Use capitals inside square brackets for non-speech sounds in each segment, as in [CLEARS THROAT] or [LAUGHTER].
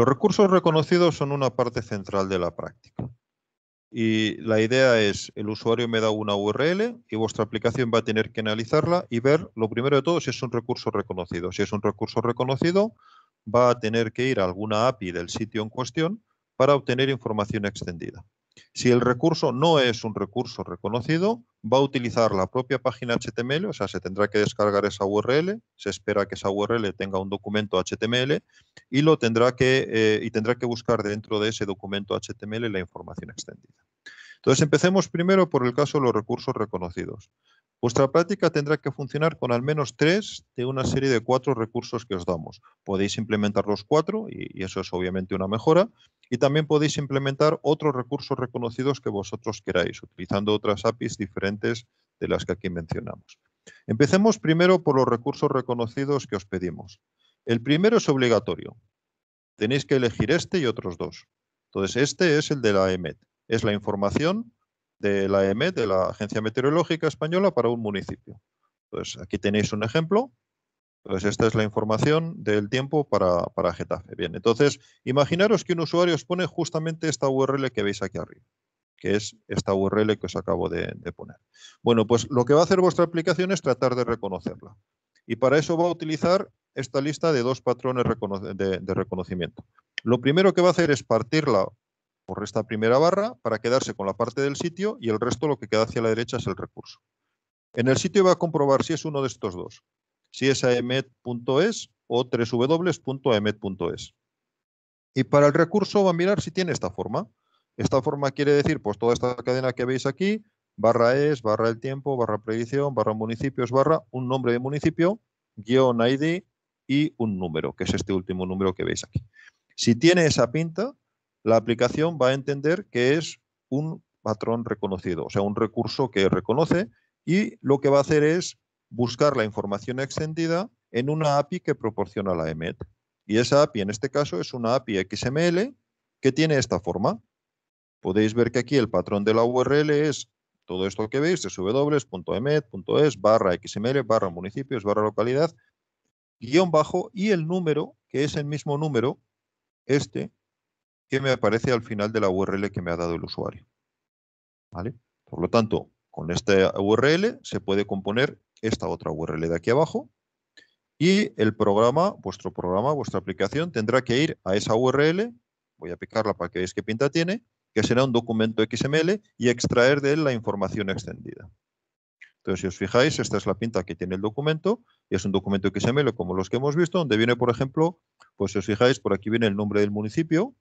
Los recursos reconocidos son una parte central de la práctica. Y la idea es, el usuario me da una URL y vuestra aplicación va a tener que analizarla y ver, lo primero de todo, si es un recurso reconocido. Si es un recurso reconocido, va a tener que ir a alguna API del sitio en cuestión para obtener información extendida. Si el recurso no es un recurso reconocido, va a utilizar la propia página HTML, o sea, se tendrá que descargar esa URL, se espera que esa URL tenga un documento HTML y lo eh, y tendrá que buscar dentro de ese documento HTML la información extendida. Entonces, empecemos primero por el caso de los recursos reconocidos. Vuestra práctica tendrá que funcionar con al menos tres de una serie de cuatro recursos que os damos. Podéis implementar los cuatro y, eso es obviamente una mejora. Y también podéis implementar otros recursos reconocidos que vosotros queráis, utilizando otras APIs diferentes de las que aquí mencionamos. Empecemos primero por los recursos reconocidos que os pedimos. El primero es obligatorio. Tenéis que elegir este y otros dos. Entonces, este es el de la EMET es la información de la EMET, de la Agencia Meteorológica Española, para un municipio. pues aquí tenéis un ejemplo. Pues esta es la información del tiempo para, para Getafe. Bien, entonces, imaginaros que un usuario os pone justamente esta URL que veis aquí arriba que es esta URL que os acabo de, poner. Bueno, pues lo que va a hacer vuestra aplicación es tratar de reconocerla. Y para eso va a utilizar esta lista de dos patrones de, reconocimiento. Lo primero que va a hacer es partirla por esta primera barra para quedarse con la parte del sitio y el resto lo que queda hacia la derecha es el recurso. En el sitio va a comprobar si es uno de estos dos, si es aemet.es o www.aemet.es. Y para el recurso va a mirar si tiene esta forma. Esta forma quiere decir pues toda esta cadena que veis aquí, barra es, barra el tiempo, barra predicción, barra municipios, barra un nombre de municipio, guión ID y un número, que es este último número que veis aquí. Si tiene esa pinta, la aplicación va a entender que es un patrón reconocido, o sea, un recurso que reconoce y lo que va a hacer es buscar la información extendida en una API que proporciona la EMET. Y esa API, en este caso, es una API XML que tiene esta forma. Podéis ver que aquí el patrón de la URL es todo esto que veis, es e e barra xml barra municipios barra localidad guión bajo y el número, que es el mismo número, este, que me aparece al final de la URL que me ha dado el usuario. ¿Vale? Por lo tanto, con esta URL se puede componer esta otra URL de aquí abajo y el programa, vuestro programa, vuestra aplicación tendrá que ir a esa URL, voy a picarla para que veáis qué pinta tiene, que será un documento XML y extraer de él la información extendida. Entonces, si os fijáis, esta es la pinta que tiene el documento y es un documento XML como los que hemos visto, donde viene, por ejemplo, pues si os fijáis, por aquí viene el nombre del municipio,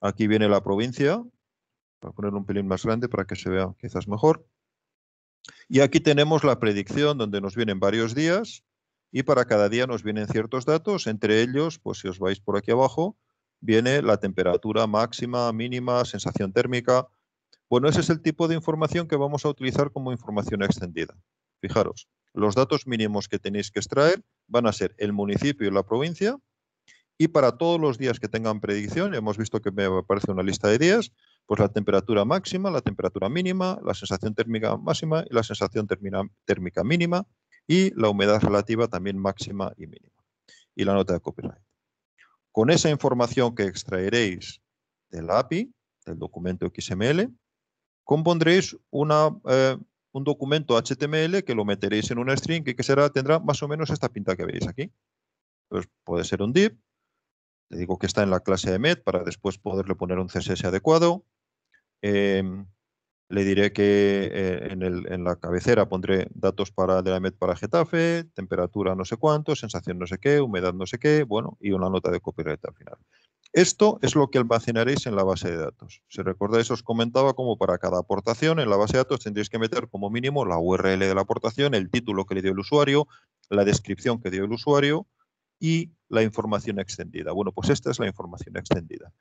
Aquí viene la provincia. Voy a ponerlo un pelín más grande para que se vea quizás mejor. Y aquí tenemos la predicción donde nos vienen varios días y para cada día nos vienen ciertos datos. Entre ellos, pues si os vais por aquí abajo, viene la temperatura máxima, mínima, sensación térmica. Bueno, ese es el tipo de información que vamos a utilizar como información extendida. Fijaros, los datos mínimos que tenéis que extraer van a ser el municipio y la provincia, y para todos los días que tengan predicción, hemos visto que me aparece una lista de días, pues la temperatura máxima, la temperatura mínima, la sensación térmica máxima y la sensación térmica mínima y la humedad relativa también máxima y mínima. Y la nota de copyright. Con esa información que extraeréis del API, del documento XML, compondréis eh, un documento HTML que lo meteréis en una string y que será, tendrá más o menos esta pinta que veis aquí. Pues puede ser un div, le digo que está en la clase de med para después poderle poner un CSS adecuado. Em, le diré que eh, en, la cabecera pondré datos para, de la med para Getafe, temperatura no sé cuánto, sensación no sé qué, humedad no sé qué, bueno, y una nota de copyright al final. Esto es lo que almacenaréis en la base de datos. Si recordáis, os comentaba como para cada aportación en la base de datos tendréis que meter como mínimo la URL de la aportación, el título que le dio el usuario, la descripción que dio el usuario y la información extendida. Bueno, pues esta es la información extendida.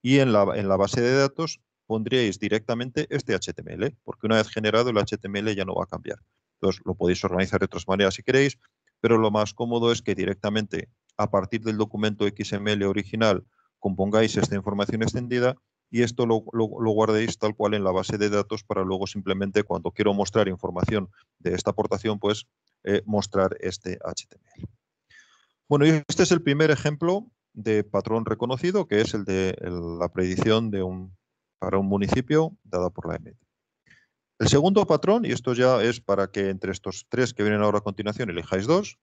Y en la, en la base de datos pondríais directamente este HTML, porque una vez generado el HTML ya no va a cambiar. Entonces, lo podéis organizar de otras maneras si queréis, pero lo más cómodo es que directamente a partir del documento XML original compongáis esta información extendida y esto lo, guardéis tal cual en la base de datos para luego simplemente cuando quiero mostrar información de esta aportación, pues eh, mostrar este HTML. Bueno, y este es el primer ejemplo de patrón reconocido, que es el de la predicción de un, para un municipio dada por la EMET. El segundo patrón, y esto ya es para que entre estos tres que vienen ahora a continuación elijáis dos.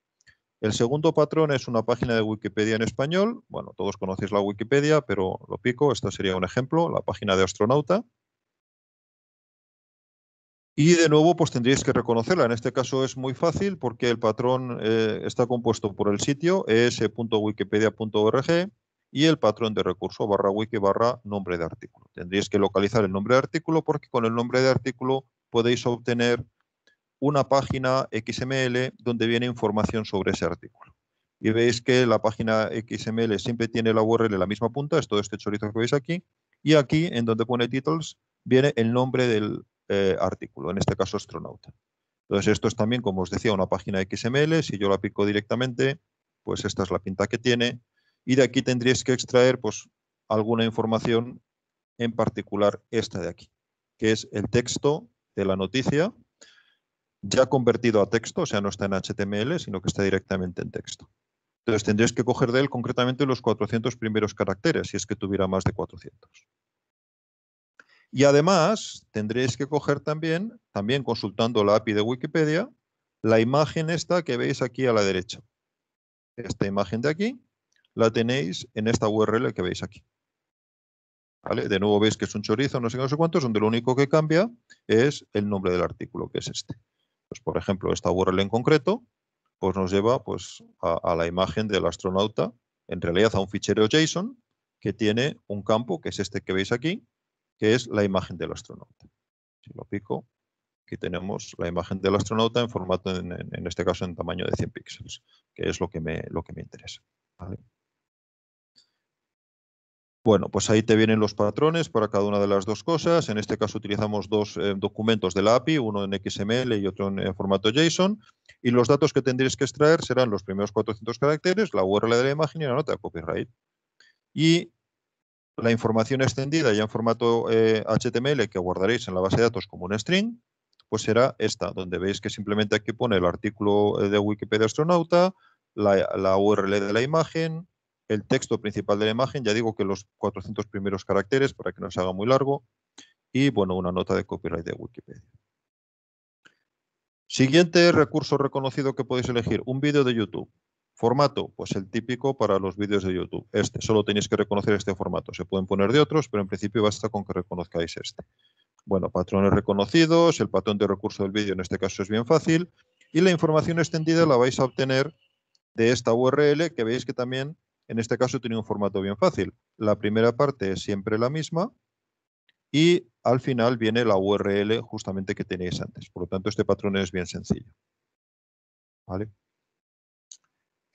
El segundo patrón es una página de Wikipedia en español. Bueno, todos conocéis la Wikipedia, pero lo pico, este sería un ejemplo, la página de Astronauta. Y de nuevo, pues tendríais que reconocerla. En este caso es muy fácil porque el patrón eh, está compuesto por el sitio es.wikipedia.org y el patrón de recurso barra wiki barra nombre de artículo. Tendríais que localizar el nombre de artículo porque con el nombre de artículo podéis obtener una página XML donde viene información sobre ese artículo. Y veis que la página XML siempre tiene la URL en la misma punta, es todo este chorizo que veis aquí. Y aquí, en donde pone titles, viene el nombre del eh, artículo, en este caso astronauta. Entonces, esto es también, como os decía, una página XML. Si yo la pico directamente, pues esta es la pinta que tiene. Y de aquí tendríais que extraer pues, alguna información, en particular esta de aquí, que es el texto de la noticia ya convertido a texto, o sea, no está en HTML, sino que está directamente en texto. Entonces tendríais que coger de él concretamente los 400 primeros caracteres, si es que tuviera más de 400. Y además tendréis que coger también, también consultando la API de Wikipedia, la imagen esta que veis aquí a la derecha. Esta imagen de aquí la tenéis en esta URL que veis aquí. ¿Vale? De nuevo veis que es un chorizo, no sé qué, no sé cuántos, donde lo único que cambia es el nombre del artículo, que es este. Pues, por ejemplo, esta URL en concreto, pues nos lleva pues, a, a la imagen del astronauta, en realidad a un fichero JSON, que tiene un campo, que es este que veis aquí, que es la imagen del astronauta. Si lo pico, aquí tenemos la imagen del astronauta en formato, en, este caso, en tamaño de 100 píxeles, que es lo que me, lo que me interesa. Bueno, pues ahí te vienen los patrones para cada una de las dos cosas. En este caso utilizamos dos eh, documentos de la API, uno en XML y otro en formato JSON. Y los datos que tendréis que extraer serán los primeros 400 caracteres, la URL de la imagen y la nota de copyright. Y la información extendida ya en formato HTML eh, que guardaréis en la base de datos como un string, pues será esta, donde veis que simplemente aquí pone el artículo eh, de Wikipedia Astronauta, la, la URL de la imagen, el texto principal de la imagen, ya digo que los 400 primeros caracteres para que no se haga muy largo, y bueno, una nota de copyright de Wikipedia. Siguiente recurso reconocido que podéis elegir, un vídeo de YouTube. Formato, pues el típico para los vídeos de YouTube. Este, solo tenéis que reconocer este formato. Se pueden poner de otros, pero en principio basta con que reconozcáis este. Bueno, patrones reconocidos, el patrón de recurso del vídeo en este caso es bien fácil y la información extendida la vais a obtener de esta URL que veis que también en este caso tiene un formato bien fácil. La primera parte es siempre la misma y al final viene la URL justamente que tenéis antes. Por lo tanto, este patrón es bien sencillo. ¿Vale?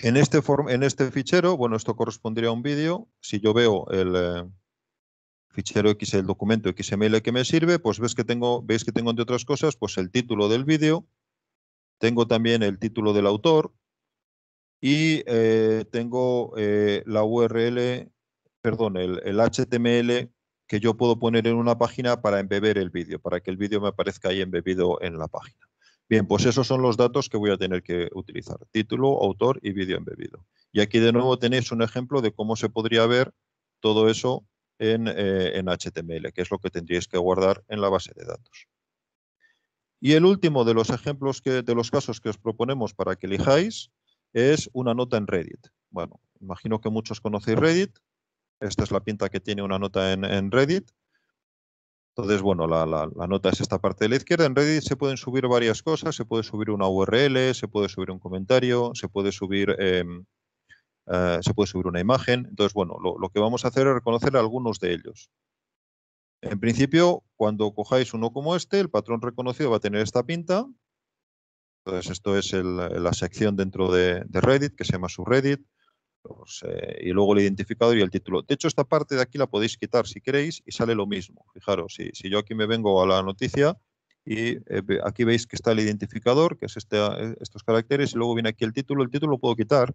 En este, en este fichero, bueno, esto correspondería a un vídeo. Si yo veo el eh, fichero X, el documento XML que me sirve, pues ves que tengo, veis que tengo, entre otras cosas, pues el título del vídeo, tengo también el título del autor y eh, tengo eh, la URL, perdón, el HTML que yo puedo poner en una página para embeber el vídeo, para que el vídeo me aparezca ahí embebido en la página. Bien, pues esos son los datos que voy a tener que utilizar. Título, autor y vídeo embebido. Y aquí de nuevo tenéis un ejemplo de cómo se podría ver todo eso en, HTML, eh, que es lo que tendríais que guardar en la base de datos. Y el último de los ejemplos, de los casos que os proponemos para que elijáis, es una nota en Reddit. Bueno, imagino que muchos conocéis Reddit. Esta es la pinta que tiene una nota en Reddit. Entonces, bueno, la, nota es esta parte de la izquierda. En Reddit se pueden subir varias cosas. Se puede subir una URL, se puede subir un comentario, se puede subir, em, eh, se puede subir una imagen. Entonces, bueno, lo, que vamos a hacer es reconocer algunos de ellos. En principio, cuando cojáis uno como este, el patrón reconocido va a tener esta pinta. Entonces, esto es la sección dentro de, de Reddit que se llama subreddit. Eh, y luego el identificador y el título. De hecho, esta parte de aquí la podéis quitar si queréis y sale lo mismo. Fijaros, si, yo aquí me vengo a la noticia y eh, aquí veis que está el identificador, que es este, eh, estos caracteres, y luego viene aquí el título. El título lo puedo quitar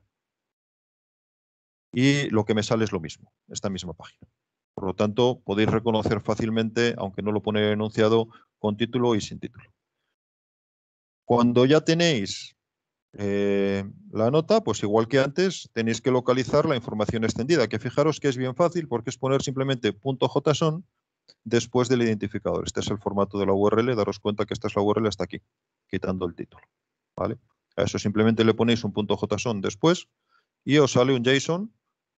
y lo que me sale es lo mismo, esta misma página. Por lo tanto, podéis reconocer fácilmente, aunque no lo pone enunciado, con título y sin título. Cuando ya tenéis eh, la nota, pues igual que antes, tenéis que localizar la información extendida, que fijaros que es bien fácil porque es poner simplemente .json después del identificador. Este es el formato de la URL, daros cuenta que esta es la URL hasta aquí, quitando el título. ¿vale? A eso simplemente le ponéis un .json después y os sale un JSON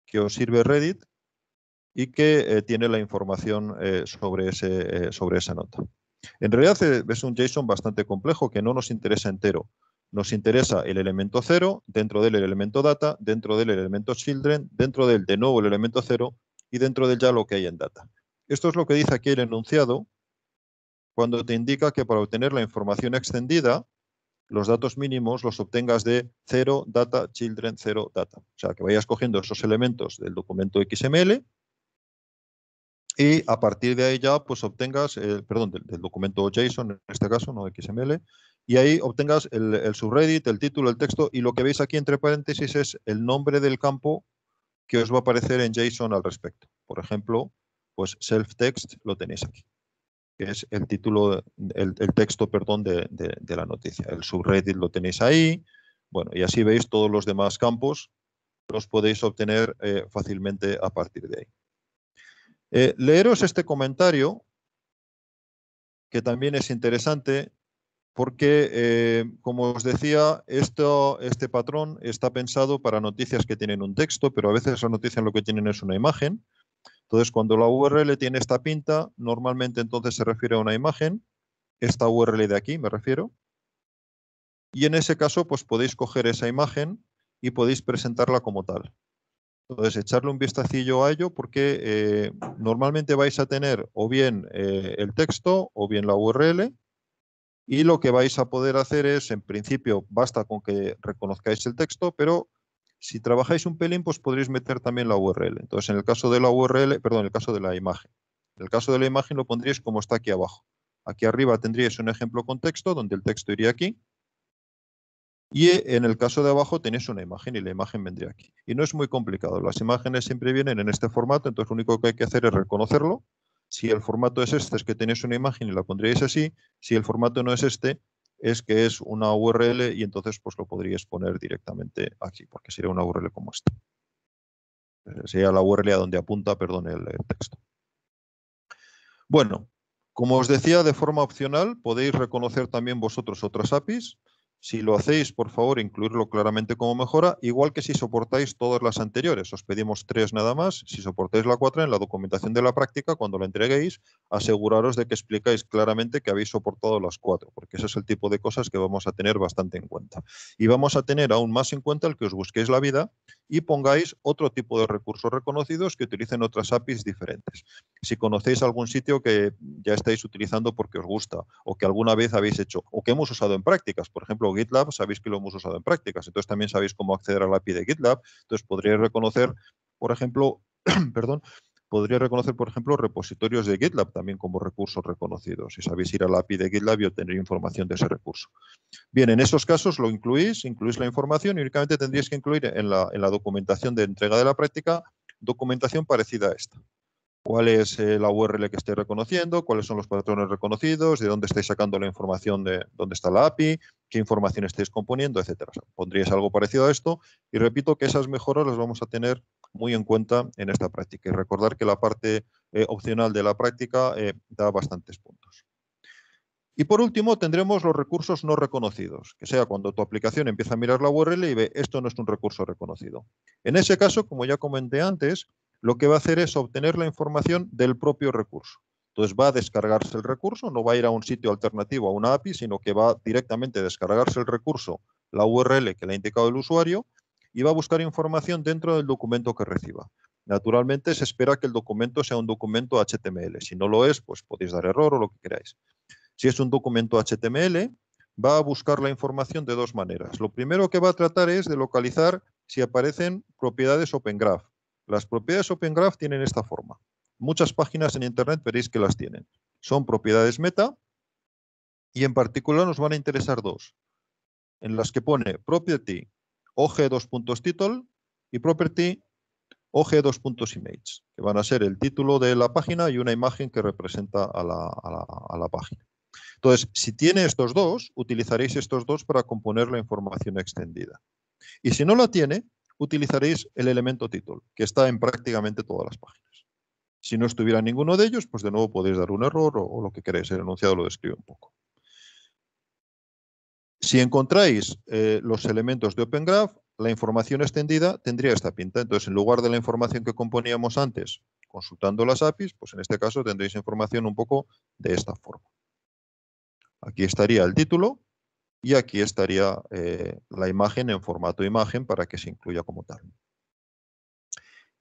que os sirve Reddit y que eh, tiene la información eh, sobre, ese, sobre esa nota. En realidad es un JSON bastante complejo que no nos interesa entero nos interesa el elemento 0, dentro del elemento data, dentro del elemento children, dentro del de nuevo el elemento 0 y dentro del ya lo que hay en data. Esto es lo que dice aquí el enunciado cuando te indica que para obtener la información extendida, los datos mínimos los obtengas de 0 data children 0 data. O sea, que vayas cogiendo esos elementos del documento XML y a partir de ahí ya pues obtengas, el perdón, del, del, documento JSON en este caso, no XML, y ahí obtengas el, subreddit, el título, el texto y lo que veis aquí entre paréntesis es el nombre del campo que os va a aparecer en JSON al respecto. Por ejemplo, pues self-text lo tenéis aquí, que es el título, el, texto, perdón, de, la noticia. El subreddit lo tenéis ahí, bueno, y así veis todos los demás campos, los podéis obtener eh, fácilmente a partir de ahí. Eh, leeros este comentario, que también es interesante, porque, eh, como os decía, este patrón está pensado para noticias que tienen un texto, pero a veces esas noticias lo que tienen es una imagen. Entonces, cuando la URL tiene esta pinta, normalmente entonces se refiere a una imagen, esta URL de aquí me refiero, y en ese caso pues podéis coger esa imagen y podéis presentarla como tal. Entonces, echarle un vistacillo a ello porque eh, normalmente vais a tener o bien eh, el texto o bien la URL y lo que vais a poder hacer es, en principio, basta con que reconozcáis el texto, pero si trabajáis un pelín, pues podréis meter también la URL. Entonces, en el caso de la URL, perdón, en el caso de la imagen. En el caso de la imagen lo pondríais como está aquí abajo. Aquí arriba tendríais un ejemplo con texto, donde el texto iría aquí. Y en el caso de abajo tenéis una imagen y la imagen vendría aquí. Y no es muy complicado. Las imágenes siempre vienen en este formato, entonces lo único que hay que hacer es reconocerlo si el formato es este, es que tenéis una imagen y la pondríais así. Si el formato no es este, es que es una URL y entonces pues lo podríais poner directamente aquí, porque sería una URL como esta. Eh, sería la URL a donde apunta, el texto. Bueno, como os decía, de forma opcional podéis reconocer también vosotros otras APIs. Si lo hacéis, por favor, incluirlo claramente como mejora, igual que si soportáis todas las anteriores. Os pedimos tres nada más. Si soportáis la cuatro, en la documentación de la práctica, cuando la entreguéis, aseguraros de que explicáis claramente que habéis soportado las cuatro, porque ese es el tipo de cosas que vamos a tener bastante en cuenta. Y vamos a tener aún más en cuenta el que os busquéis la vida y pongáis otro tipo de recursos reconocidos que utilicen otras APIs diferentes. Si conocéis algún sitio que ya estáis utilizando porque os gusta o que alguna vez habéis hecho o que hemos usado en prácticas, por ejemplo GitLab, sabéis que lo hemos usado en prácticas, entonces también sabéis cómo acceder a la API de GitLab, entonces podríais reconocer, por ejemplo, [CLEARS THROAT] perdón, Podría reconocer, por ejemplo, repositorios de GitLab también como recursos reconocidos. Si sabéis ir a la API de GitLab y obtener información de ese recurso. Bien, en esos casos lo incluís, incluís la información y únicamente tendríais que incluir en la, documentación de entrega de la práctica documentación parecida a esta cuál es eh, la URL que estáis reconociendo, cuáles son los patrones reconocidos, de dónde estáis sacando la información de dónde está la API, qué información estáis componiendo, etcétera. pondríais algo parecido a esto y repito que esas mejoras las vamos a tener muy en cuenta en esta práctica. Y recordar que la parte eh, opcional de la práctica eh, da bastantes puntos. Y por último, tendremos los recursos no reconocidos, que sea cuando tu aplicación empieza a mirar la URL y ve esto no es un recurso reconocido. En ese caso, como ya comenté antes, lo que va a hacer es obtener la información del propio recurso. Entonces va a descargarse el recurso, no va a ir a un sitio alternativo a una API, sino que va directamente a descargarse el recurso, la URL que le ha indicado el usuario, y va a buscar información dentro del documento que reciba. Naturalmente se espera que el documento sea un documento HTML. Si no lo es, pues podéis dar error o lo que queráis. Si es un documento HTML, va a buscar la información de dos maneras. Lo primero que va a tratar es de localizar si aparecen propiedades Open Graph. Las propiedades Open Graph tienen esta forma. Muchas páginas en Internet veréis que las tienen. Son propiedades meta y en particular nos van a interesar dos. En las que pone property OG dos title y property OG dos puntos que van a ser el título de la página y una imagen que representa a la, página. Entonces, si tiene estos dos, utilizaréis estos dos para componer la información extendida. Y si no la tiene, utilizaréis el elemento título, que está en prácticamente todas las páginas. Si no estuviera ninguno de ellos, pues de nuevo podéis dar un error o, o lo que queréis. El enunciado lo describe un poco. Si encontráis eh, los elementos de Open Graph, la información extendida tendría esta pinta. Entonces, en lugar de la información que componíamos antes consultando las APIs, pues en este caso tendréis información un poco de esta forma. Aquí estaría el título y aquí estaría eh, la imagen en formato imagen para que se incluya como tal.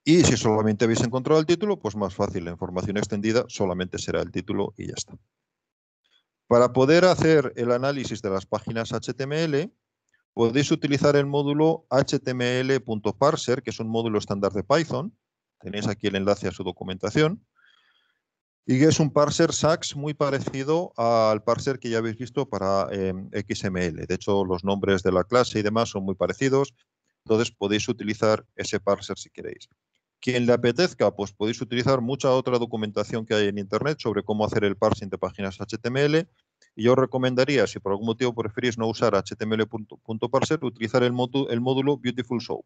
Y si solamente habéis encontrado el título, pues más fácil, la información extendida solamente será el título y ya está. Para poder hacer el análisis de las páginas HTML, podéis utilizar el módulo html.parser, que es un módulo estándar de Python. Tenéis aquí el enlace a su documentación. Y que es un parser SAX muy parecido al parser que ya habéis visto para eh, XML. De hecho, los nombres de la clase y demás son muy parecidos. Entonces podéis utilizar ese parser si queréis. Quien le apetezca, pues podéis utilizar mucha otra documentación que hay en Internet sobre cómo hacer el parsing de páginas HTML. Y yo os recomendaría, si por algún motivo preferís no usar html.parser, utilizar el, módulo Beautiful Soap,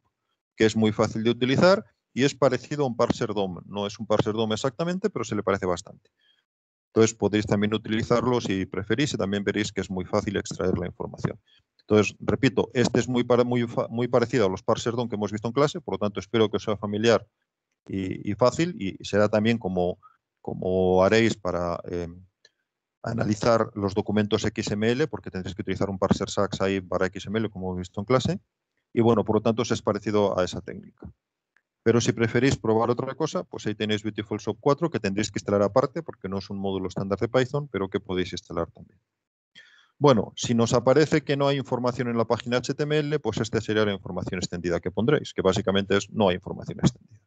que es muy fácil de utilizar y es parecido a un parser DOM. No es un parser DOM exactamente, pero se le parece bastante. Entonces podéis también utilizarlo si preferís y también veréis que es muy fácil extraer la información. Entonces, repito, este es muy, muy, muy parecido a los parsers DOM que hemos visto en clase, por lo tanto espero que os sea familiar y, fácil y será también como, haréis para em, analizar los documentos XML, porque tendréis que utilizar un parser SAX ahí para XML como hemos visto en clase. Y bueno, por lo tanto, es parecido a esa técnica. Pero si preferís probar otra cosa, pues ahí tenéis Beautiful Sub 4 que tendréis que instalar aparte porque no es un módulo estándar de Python, pero que podéis instalar también. Bueno, si nos aparece que no hay información en la página HTML, pues esta sería la información extendida que pondréis, que básicamente es no hay información extendida.